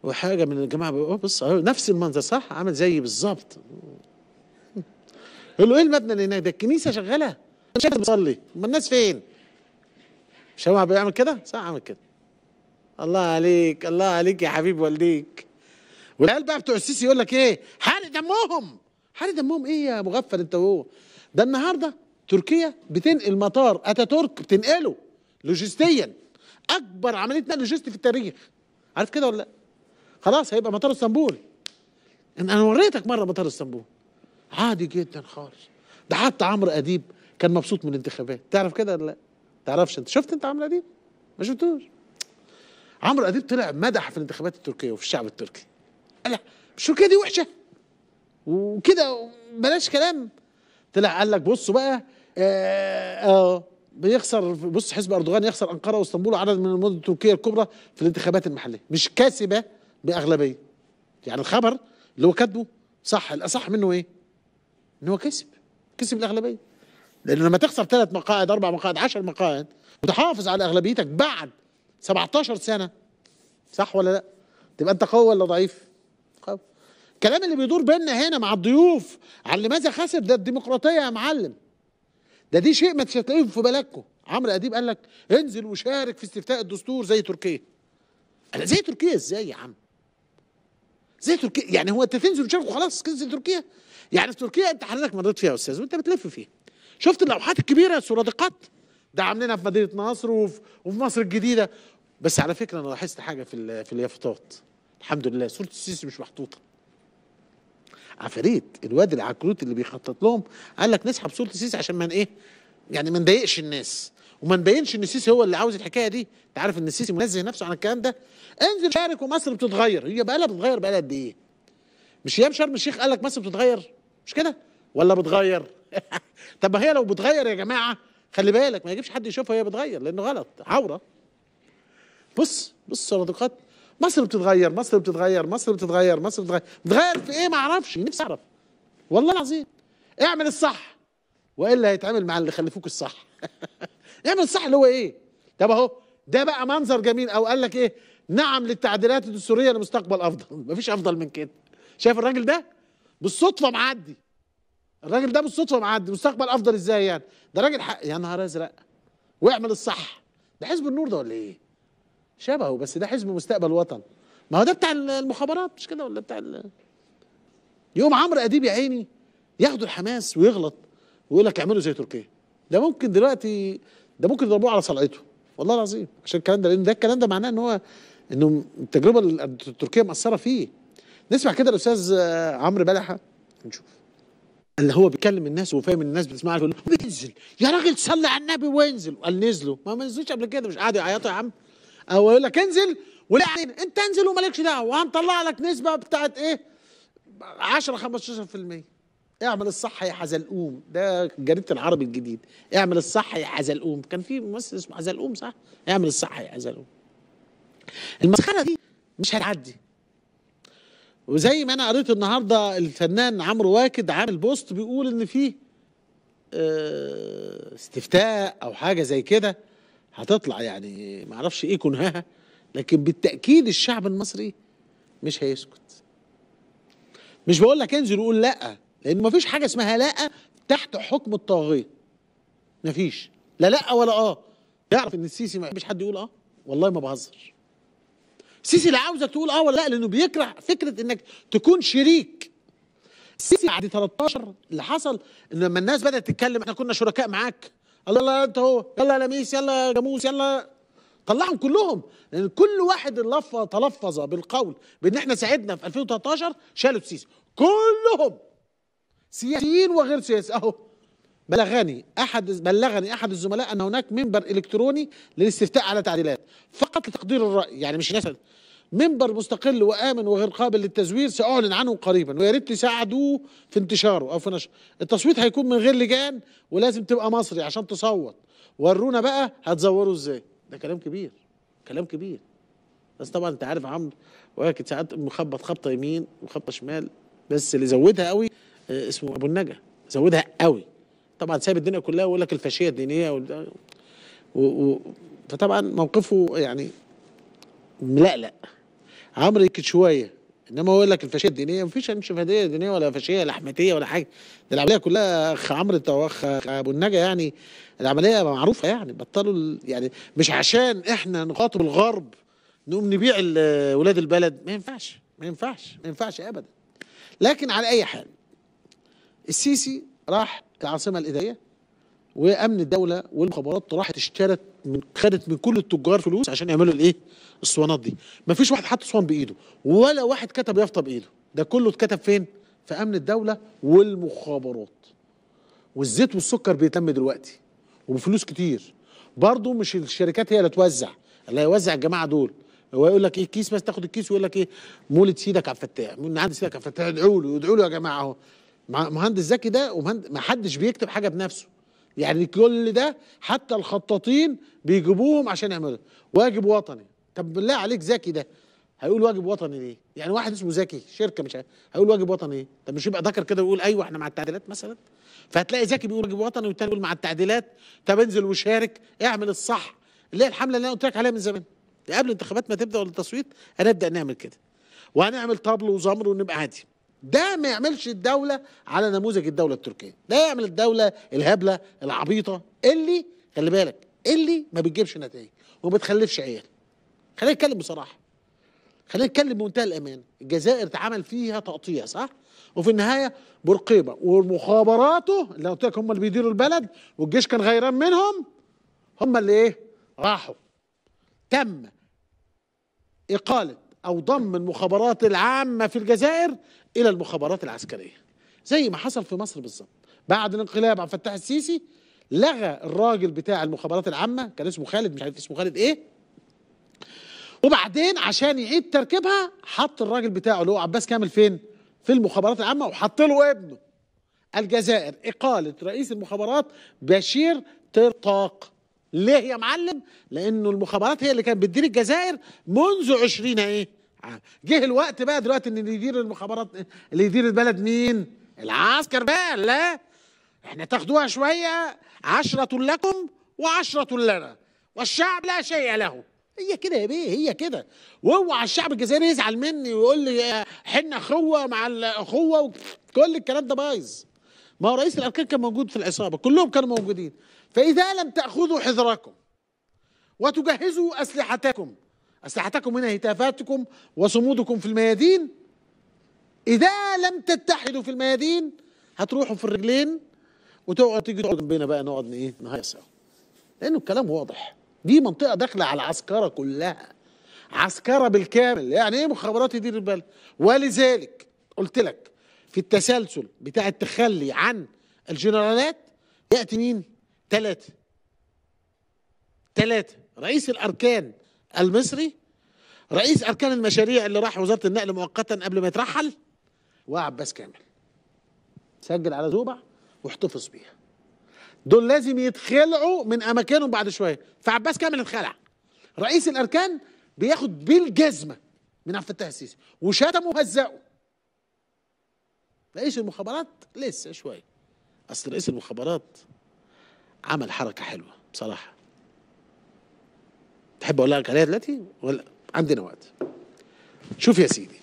وحاجه من الجماعه بيقول بص نفس المنظر صح عامل زيي بالظبط *laughs* يقول له ايه المبنى اللي هناك ده الكنيسه شغاله مش عارف بصلي امال الناس فين مش هو بيعمل كده صح عامل كده الله عليك الله عليك يا حبيب والديك والعيال بقى بتوع السيسي يقول لك ايه حارق دمهم حارق دمهم ايه يا مغفل انت وهو ده النهارده تركيا بتنقل مطار اتاتورك بتنقله لوجستيا اكبر عمليه نقل لوجستي في التاريخ عارف كده ولا لا خلاص هيبقى مطار اسطنبول انا وريتك مره مطار اسطنبول عادي جدا خالص ده حتى عمرو اديب كان مبسوط من الانتخابات تعرف كده ولا لا تعرفش انت شفت انت عمرو اديب ما شفتوش عمرو اديب طلع مدح في الانتخابات التركيه وفي الشعب التركي قال مش تركيا دي وحشه وكده بلاش كلام طلع قال لك بصوا بقى آه،, اه بيخسر بص حزب اردوغان يخسر انقره واسطنبول وعدد من المدن التركيه الكبرى في الانتخابات المحليه مش كاسبه باغلبيه يعني الخبر اللي هو كاتبه صح الاصح منه ايه ان هو كسب كسب الاغلبيه لانه لما تخسر ثلاث مقاعد اربع مقاعد 10 مقاعد وتحافظ على اغلبيتك بعد 17 سنه صح ولا لا تبقى انت قوي ولا ضعيف قوي الكلام اللي بيدور بيننا هنا مع الضيوف على لماذا خسر ده الديمقراطيه يا معلم ده دي شيء ما تلاقيه في بلدكم عمرو اديب قال لك انزل وشارك في استفتاء الدستور زي تركيا انا زي تركيا ازاي يا عم زي تركيا يعني هو انت تنزل وتشارك وخلاص تنزل تركيا يعني في تركيا انت حضرتك مريت فيها يا استاذ وانت بتلف فيها شفت اللوحات الكبيره السرادقات ده عاملينها في مدينه نصر وفي, وفي مصر الجديده بس على فكره انا لاحظت حاجه في في اليافطات الحمد لله صوره السيسي مش محطوطه عفاريت الواد العكروت اللي بيخطط لهم قال لك نسحب صوره السيسي عشان ما ايه يعني ما نضايقش الناس وما نبينش ان السيسي هو اللي عاوز الحكايه دي انت عارف ان السيسي منزه نفسه عن الكلام ده انزل شارك ومصر بتتغير هي بقى لها بتتغير بقى لها قد ايه مش ايام شرم الشيخ قال لك مصر بتتغير مش كده ولا بتغير *laughs* طب ما هي لو بتغير يا جماعه خلي بالك ما يجيبش حد يشوفها هي بتغير لانه غلط عوره بص بص صندوقات مصر بتتغير مصر بتتغير مصر بتتغير مصر بتتغير بتتغير في ايه ما اعرفش نفسي اعرف والله العظيم اعمل الصح والا هيتعامل مع اللي خلفوك الصح *laughs* اعمل الصح اللي هو ايه طب اهو ده بقى منظر جميل او قال لك ايه نعم للتعديلات الدستوريه لمستقبل افضل *laughs* مفيش افضل من كده شايف الراجل ده بالصدفه معدي الراجل ده بالصدفه معدي مستقبل افضل ازاي يعني ده راجل حق يا نهار ازرق واعمل الصح ده حزب النور ده ولا ايه شبهه بس ده حزب مستقبل وطن ما هو ده بتاع المخابرات مش كده ولا بتاع ال... يوم عمرو اديب يا عيني ياخدوا الحماس ويغلط ويقول لك اعملوا زي تركيا ده ممكن دلوقتي ده ممكن يضربوه على صلعته والله العظيم عشان الكلام ده لان ده الكلام ده معناه ان هو انه التجربه التركيه مأثره فيه نسمع كده الاستاذ آه، عمرو بلحه نشوف اللي هو بيكلم الناس وفاهم الناس بتسمعه يقول انزل يا راجل صلي على النبي وانزل قال نزلوا ما منزلوش قبل كده مش قاعد يعيطوا يا عم او يقول لك انزل ولا انت انزل ومالكش دعوه وهنطلع لك نسبه بتاعت ايه 10 15% اعمل الصح يا حزلقوم ده جريده العربي الجديد اعمل الصح يا حزلقوم كان في ممثل اسمه حزلقوم صح اعمل الصح يا حزلقوم المسخره دي مش هتعدي وزي ما انا قريت النهارده الفنان عمرو واكد عامل بوست بيقول ان فيه آه، استفتاء او حاجه زي كده هتطلع يعني ما اعرفش ايه كنهها لكن بالتاكيد الشعب المصري مش هيسكت مش بقول لك انزل وقول لا لان ما فيش حاجه اسمها لا تحت حكم الطاغيه ما فيش لا لا ولا اه يعرف ان السيسي ما يحبش حد يقول اه والله ما بهزر السيسي لا عاوزك تقول اه ولا لا لانه بيكره فكره انك تكون شريك السيسي بعد 13 اللي حصل ان لما الناس بدات تتكلم احنا كنا شركاء معاك الله الله انت اهو يلا يا لميس يلا يا جاموس يلا طلعهم كلهم لان كل واحد لفظ تلفظ بالقول بان احنا ساعدنا في 2013 شالوا السيسي كلهم سياسيين وغير سياسيين اهو بلغني احد بلغني احد الزملاء ان هناك منبر الكتروني للاستفتاء على تعديلات فقط لتقدير الراي يعني مش ناس منبر مستقل وآمن وغير قابل للتزوير سأعلن عنه قريبا ويا ريت تساعدوه في انتشاره أو في نشره التصويت هيكون من غير لجان ولازم تبقى مصري عشان تصوت ورونا بقى هتزوروا ازاي ده كلام كبير كلام كبير بس طبعا انت عارف عمرو ولكن ساعات مخبط خبطه يمين وخبطه شمال بس اللي زودها قوي آه، اسمه ابو النجا زودها قوي طبعا ساب الدنيا كلها ويقول لك الفاشيه الدينيه و... و... فطبعا موقفه يعني ملألأ عمرو يكت شويه انما هو يقول لك الفاشيه الدينيه مفيش مش فاشيه دينيه ولا فاشيه لحمتيه ولا حاجه ده العمليه كلها اخ عمرو اخ ابو النجا يعني العمليه معروفه يعني بطلوا يعني مش عشان احنا نخاطب الغرب نقوم نبيع ولاد البلد ما ينفعش ما ينفعش ما ينفعش ابدا لكن على اي حال السيسي راح العاصمه الاداريه وامن الدوله والمخابرات راحت اشترت من خدت من كل التجار فلوس عشان يعملوا الايه الصوانات دي مفيش واحد حط صوان بايده ولا واحد كتب يافطه بايده ده كله اتكتب فين في امن الدوله والمخابرات والزيت والسكر بيتم دلوقتي وبفلوس كتير برضه مش الشركات هي اللي توزع اللي هيوزع الجماعه دول هو يقول لك ايه كيس بس تاخد الكيس ويقول لك ايه مولد سيدك عبد الفتاح من عند سيدك عبد الفتاح ادعوا له ادعوا له يا جماعه اهو مهندس زكي ده ومهندس ما حدش بيكتب حاجه بنفسه يعني كل ده حتى الخطاطين بيجيبوهم عشان يعملوا واجب وطني طب بالله عليك زكي ده هيقول واجب وطني ليه؟ يعني واحد اسمه زكي شركه مش هيقول واجب وطني ايه؟ طب مش يبقى ذكر كده ويقول ايوه احنا مع التعديلات مثلا؟ فهتلاقي زكي بيقول واجب وطني والتاني بيقول مع التعديلات طب انزل وشارك اعمل الصح اللي هي الحمله اللي انا قلت لك عليها من زمان قبل الانتخابات ما تبدا ولا التصويت هنبدا نعمل كده وهنعمل طبل وزمر ونبقى عادي ده ما يعملش الدولة على نموذج الدولة التركية ده يعمل الدولة الهبلة العبيطة اللي خلي بالك اللي ما بتجيبش نتائج وما بتخلفش عيال خلينا نتكلم بصراحة خلينا نتكلم بمنتهى الأمان الجزائر اتعمل فيها تقطيع صح وفي النهاية بورقيبة ومخابراته اللي قلت لك هم اللي بيديروا البلد والجيش كان غيران منهم هم اللي ايه راحوا تم إقالة أو ضم المخابرات العامة في الجزائر إلى المخابرات العسكرية زي ما حصل في مصر بالظبط بعد الانقلاب عبد الفتاح السيسي لغى الراجل بتاع المخابرات العامة كان اسمه خالد مش عارف اسمه خالد إيه وبعدين عشان يعيد تركيبها حط الراجل بتاعه اللي هو عباس كامل فين؟ في المخابرات العامة وحط له ابنه الجزائر إقالة رئيس المخابرات بشير طرطاق ليه يا معلم لانه المخابرات هي اللي كانت بتدير الجزائر منذ 20 ايه جه الوقت بقى دلوقتي ان اللي يدير المخابرات اللي يدير البلد مين العسكر بقى لا احنا تاخدوها شويه عشرة لكم وعشرة لنا والشعب لا شيء له هي كده يا بيه هي كده واوعى الشعب الجزائري يزعل مني ويقول لي حنا اخوه مع الاخوه وكل الكلام ده بايظ ما هو رئيس الاركان كان موجود في العصابه كلهم كانوا موجودين فإذا لم تأخذوا حذركم وتجهزوا أسلحتكم أسلحتكم هنا هتافاتكم وصمودكم في الميادين إذا لم تتحدوا في الميادين هتروحوا في الرجلين وتقعدوا تيجي تقعدوا بينا بقى نقعد إيه نهيص لأنه الكلام واضح دي منطقة داخلة على العسكرة كلها عسكرة بالكامل يعني إيه مخابرات يدير البلد ولذلك قلت لك في التسلسل بتاع التخلي عن الجنرالات يأتي مين؟ ثلاثة ثلاثة رئيس الأركان المصري رئيس أركان المشاريع اللي راح وزارة النقل مؤقتا قبل ما يترحل وعباس كامل سجل على زوبع واحتفظ بيها دول لازم يتخلعوا من أماكنهم بعد شوية فعباس كامل اتخلع رئيس الأركان بياخد بالجزمة من عبد الفتاح السيسي وشتمه وهزقه رئيس المخابرات لسه شوية أصل رئيس المخابرات عمل حركه حلوه بصراحه تحب اقول لك عليها دلوقتي ولا عندنا وقت شوف يا سيدي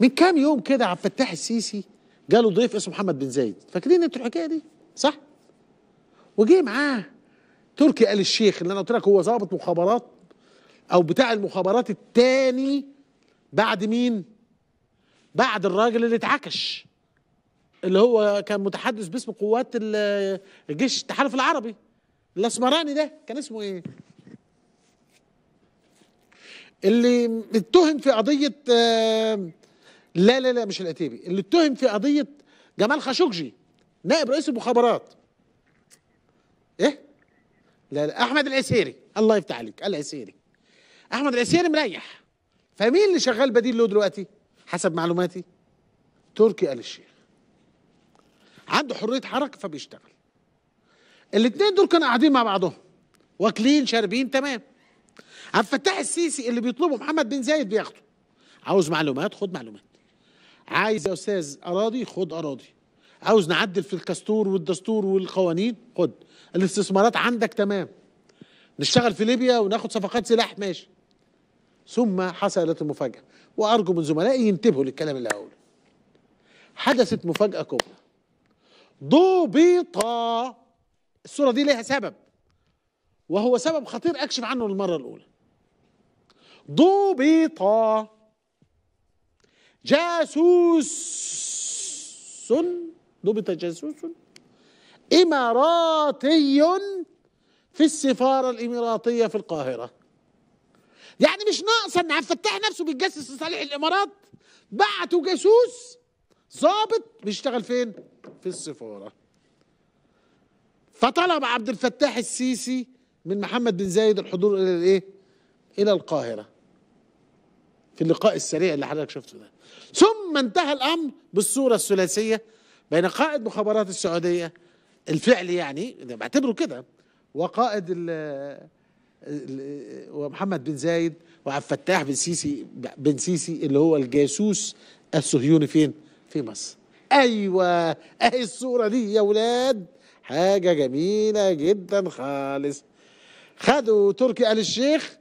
من كام يوم كده عبد الفتاح السيسي جاله ضيف اسمه محمد بن زايد فاكرين انتوا الحكايه دي صح وجه معاه تركي آل الشيخ اللي انا قلت لك هو ظابط مخابرات او بتاع المخابرات التاني بعد مين بعد الراجل اللي اتعكش اللي هو كان متحدث باسم قوات الجيش التحالف العربي الاسمراني ده كان اسمه ايه اللي اتهم في قضيه آه، لا لا لا مش الاتيبي اللي اتهم في قضيه جمال خاشقجي نائب رئيس المخابرات ايه لا لا احمد العسيري الله يفتح عليك العسيري احمد العسيري مريح فمين اللي شغال بديل له دلوقتي حسب معلوماتي تركي آل الشيخ عنده حريه حركه فبيشتغل الاثنين دول كانوا قاعدين مع بعضهم واكلين شاربين تمام عبد الفتاح السيسي اللي بيطلبه محمد بن زايد بياخده عاوز معلومات خد معلومات عايز يا استاذ اراضي خد اراضي عاوز نعدل في الكستور والدستور والقوانين خد الاستثمارات عندك تمام نشتغل في ليبيا وناخد صفقات سلاح ماشي ثم حصلت المفاجاه وارجو من زملائي ينتبهوا للكلام اللي هقوله حدثت مفاجاه كبرى ضبط الصورة دي ليها سبب وهو سبب خطير أكشف عنه للمرة الأولى ضبط جاسوس ضبط جاسوس إماراتي في السفارة الإماراتية في القاهرة يعني مش ناقصة إن عبد الفتاح نفسه بيتجسس لصالح الإمارات بعتوا جاسوس ظابط بيشتغل فين في السفاره فطلب عبد الفتاح السيسي من محمد بن زايد الحضور الى الايه الى القاهره في اللقاء السريع اللي حضرتك شفته ده ثم انتهى الامر بالصوره الثلاثيه بين قائد مخابرات السعوديه الفعلي يعني بعتبره كده وقائد الـ ومحمد بن زايد وعبد الفتاح بن سيسي بن سيسي اللي هو الجاسوس الصهيوني فين؟ في مصر ايوه اهي الصوره دي يا ولاد حاجه جميله جدا خالص خدوا تركي آل الشيخ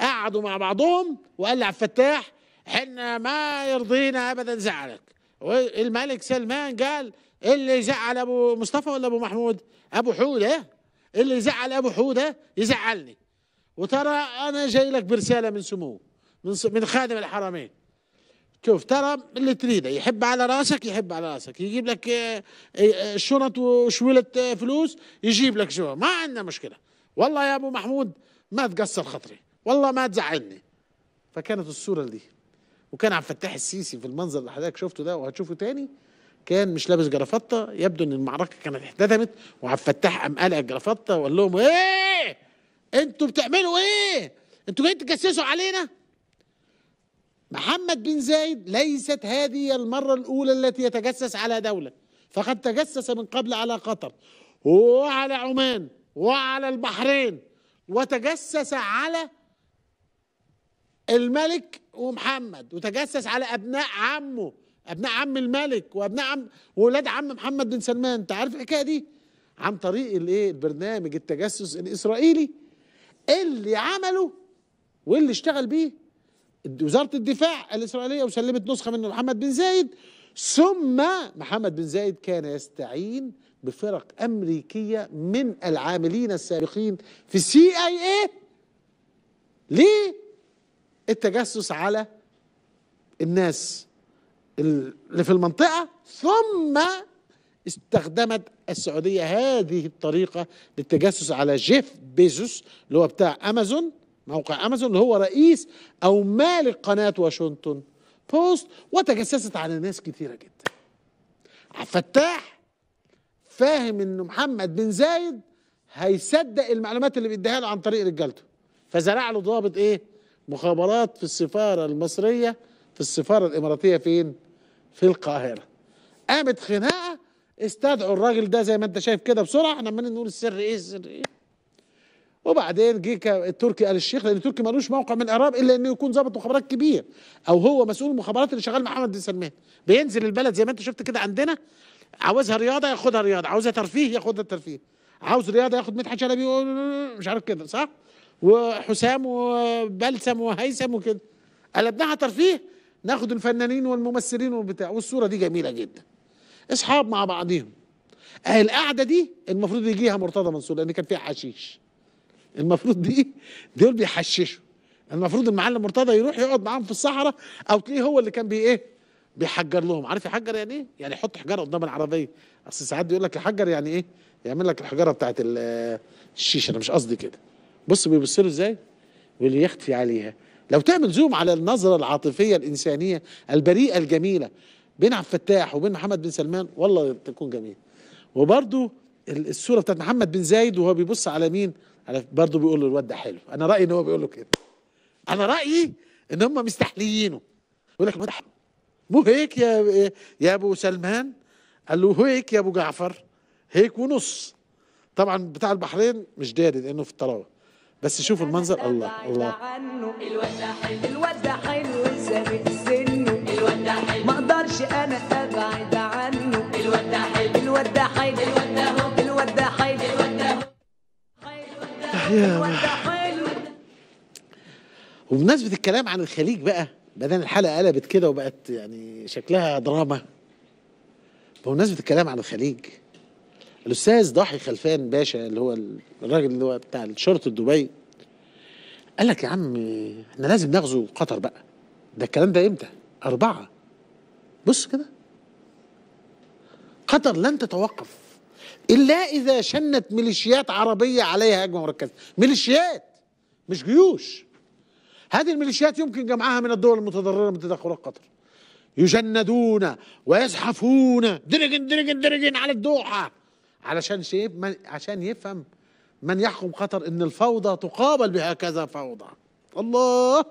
قعدوا مع بعضهم وقال لعبد الفتاح احنا ما يرضينا ابدا زعلك والملك سلمان قال اللي يزعل ابو مصطفى ولا ابو محمود ابو حوده إيه؟ اللي يزعل ابو حوده إيه؟ يزعلني وترى انا جاي لك برساله من سموه من خادم الحرمين شوف ترى اللي تريده يحب على راسك يحب على راسك يجيب لك آه، آه، شنط وشويلة آه، فلوس يجيب لك شو ما عندنا مشكلة والله يا أبو محمود ما تقصر خطري والله ما تزعلني فكانت الصورة دي وكان عبد الفتاح السيسي في المنظر اللي حضرتك شفته ده وهتشوفه تاني كان مش لابس جرافطة يبدو ان المعركة كانت احتدمت وعبد الفتاح قام قالع الجرافطة وقال لهم ايه انتوا بتعملوا ايه انتوا جايين تجسسوا علينا محمد بن زايد ليست هذه المرة الأولى التي يتجسس على دولة فقد تجسس من قبل على قطر وعلى عمان وعلى البحرين وتجسس على الملك ومحمد وتجسس على أبناء عمه أبناء عم الملك وأبناء عم وولاد عم محمد بن سلمان أنت عارف الحكاية دي عن طريق الايه البرنامج التجسس الإسرائيلي اللي عمله واللي اشتغل بيه وزاره الدفاع الاسرائيليه وسلمت نسخه منه محمد بن زايد ثم محمد بن زايد كان يستعين بفرق امريكيه من العاملين السابقين في السي اي اي للتجسس على الناس اللي في المنطقه ثم استخدمت السعوديه هذه الطريقه للتجسس على جيف بيزوس اللي هو بتاع امازون موقع امازون اللي هو رئيس او مالك قناه واشنطن بوست وتجسست على ناس كثيره جدا عبد الفتاح فاهم ان محمد بن زايد هيصدق المعلومات اللي بيديها له عن طريق رجالته فزرع له ضابط ايه مخابرات في السفاره المصريه في السفاره الاماراتيه فين في القاهره قامت خناقه استدعوا الراجل ده زي ما انت شايف كده بسرعه احنا عمالين نقول السر ايه السر ايه وبعدين جه التركي قال الشيخ لان التركي ملوش موقع من الاعراب الا انه يكون ظابط مخابرات كبير او هو مسؤول المخابرات اللي شغال مع محمد بن سلمان بينزل البلد زي ما انت شفت كده عندنا عاوزها رياضه ياخدها رياضه عاوزها ترفيه ياخدها ترفيه عاوز رياضه ياخد مدحت شلبي مش عارف كده صح وحسام وبلسم وهيثم وكده قلبناها ترفيه ناخد الفنانين والممثلين والبتاع والصوره دي جميله جدا اصحاب مع بعضهم القعده دي المفروض يجيها مرتضى منصور لان كان فيها حشيش المفروض دي دول بيحششوا المفروض المعلم مرتضى يروح يقعد معاهم في الصحراء او تلاقيه هو اللي كان بي ايه بيحجر لهم عارف يحجر يعني ايه يعني يحط حجاره قدام العربيه اصل ساعات بيقول لك يحجر يعني ايه يعمل لك الحجاره بتاعت الشيشه انا مش قصدي كده بص بيبص له ازاي واللي يختفي عليها لو تعمل زوم على النظرة العاطفية الإنسانية البريئة الجميلة بين عبد الفتاح وبين محمد بن سلمان والله تكون جميلة وبرده الصورة بتاعت محمد بن زايد وهو بيبص على مين انا برضه بيقول له الواد ده حلو انا رايي ان هو بيقول له كده انا رايي ان هم مستحليينه يقول لك الواد حلو مو هيك يا يا ابو سلمان قال له هيك يا ابو جعفر هيك ونص طبعا بتاع البحرين مش داري لانه في الطراوه بس شوفوا المنظر الله الله
الواد حلو الواد حلو سابق سنه الواد حلو ما اقدرش انا ابعد عنه الواد حلو الواد حلو
وبمناسبة الكلام عن الخليج بقى بعدين الحلقة قلبت كده وبقت يعني شكلها دراما بمناسبة الكلام عن الخليج الأستاذ ضاحي خلفان باشا اللي هو الراجل اللي هو بتاع شرطة دبي قال لك يا عم احنا لازم نغزو قطر بقى ده الكلام ده امتى؟ أربعة بص كده قطر لن تتوقف إلا إذا شنت ميليشيات عربية عليها هجمة مركزة ميليشيات مش جيوش هذه الميليشيات يمكن جمعها من الدول المتضررة من تدخلات قطر يجندون ويزحفون درجن درجن درجن على الدوحة علشان شيء عشان يفهم من يحكم قطر ان الفوضى تقابل بهكذا فوضى الله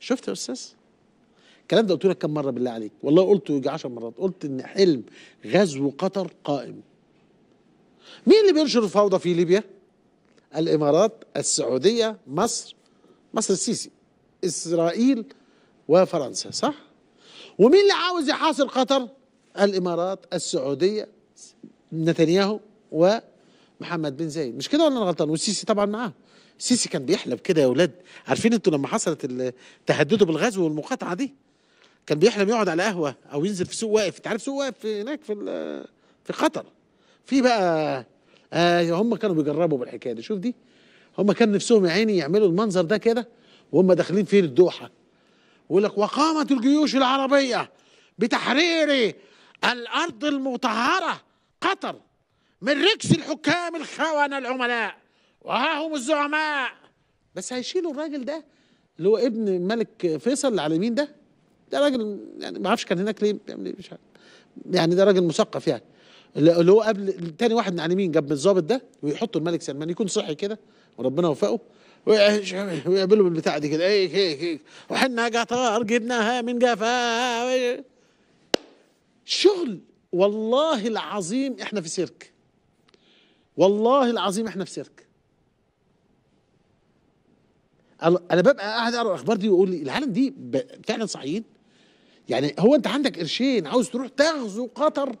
شفت يا استاذ الكلام ده قلت لك كم مره بالله عليك والله قلته يجي 10 مرات قلت ان حلم غزو قطر قائم مين اللي بينشر الفوضى في ليبيا الامارات السعوديه مصر مصر السيسي اسرائيل وفرنسا صح ومين اللي عاوز يحاصر قطر الامارات السعوديه نتنياهو ومحمد بن زايد مش كده ولا انا غلطان والسيسي طبعا معاه السيسي كان بيحلم كده يا ولاد عارفين انتوا لما حصلت تهدده بالغزو والمقاطعه دي كان بيحلم يقعد على قهوه او ينزل في سوق واقف انت عارف سوق واقف هناك في في قطر في بقى آه هم كانوا بيجربوا بالحكايه دي شوف دي هم كان نفسهم يا عيني يعملوا المنظر ده كده وهم داخلين فيه الدوحه ويقول لك وقامت الجيوش العربيه بتحرير الارض المطهره قطر من ركس الحكام الخونه العملاء وها هم الزعماء بس هيشيلوا الراجل ده اللي هو ابن الملك فيصل اللي على اليمين ده ده راجل يعني ما اعرفش كان هناك ليه يعني مش عارف يعني ده راجل مثقف يعني اللي هو قبل تاني واحد من على اليمين جنب الظابط ده ويحطوا الملك سلمان يكون صحي كده وربنا وفقه ويقابله بالبتاع دي كده هيك هيك هيك وحنا قطار جبناها من جفا شغل والله العظيم احنا في سيرك والله العظيم احنا في سيرك انا ببقى قاعد اقرا الاخبار دي واقول لي العالم دي فعلا صحيين يعني هو انت عندك قرشين عاوز تروح تغزو قطر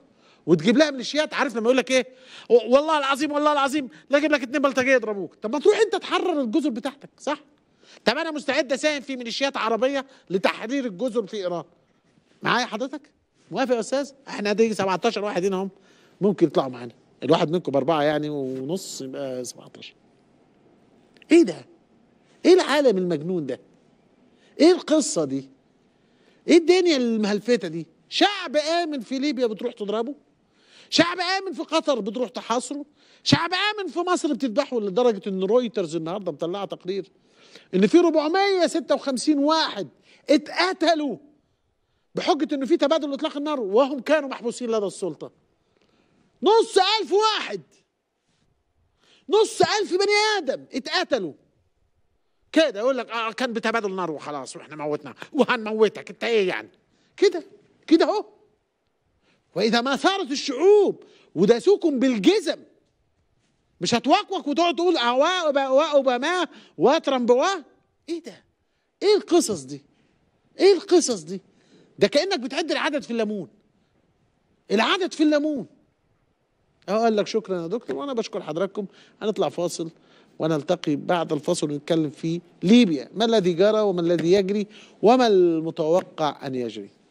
وتجيب لها ميليشيات عارف لما يقول لك ايه والله العظيم والله العظيم لا اجيب لك اتنين بلطجيه يضربوك طب ما تروح انت تحرر الجزر بتاعتك صح طب انا مستعد اساهم في ميليشيات عربيه لتحرير الجزر في ايران معايا حضرتك موافق يا استاذ احنا دي 17 واحد هنا هم ممكن يطلعوا معانا الواحد منكم باربعه يعني ونص يبقى 17 ايه ده ايه العالم المجنون ده ايه القصه دي ايه الدنيا المهلفته دي شعب امن في ليبيا بتروح تضربه شعب امن في قطر بتروح تحاصره شعب امن في مصر بتذبحه لدرجه ان رويترز النهارده مطلعه تقرير ان في 456 واحد اتقتلوا بحجه انه في تبادل اطلاق النار وهم كانوا محبوسين لدى السلطه نص الف واحد نص الف بني ادم اتقتلوا كده يقول لك اه كان بتبادل نار وخلاص واحنا موتنا وهنموتك انت ايه يعني كده كده اهو وإذا ما ثارت الشعوب وداسوكم بالجزم مش هتوقوك وتقعد تقول آه، وأوباما وترامبوا إيه ده؟ إيه القصص دي؟ إيه القصص دي؟ ده كأنك بتعد العدد في الليمون العدد في الليمون اه قال لك شكرا يا دكتور وأنا بشكر حضراتكم هنطلع فاصل ونلتقي بعد الفصل ونتكلم في ليبيا ما الذي جرى وما الذي يجري وما المتوقع أن يجري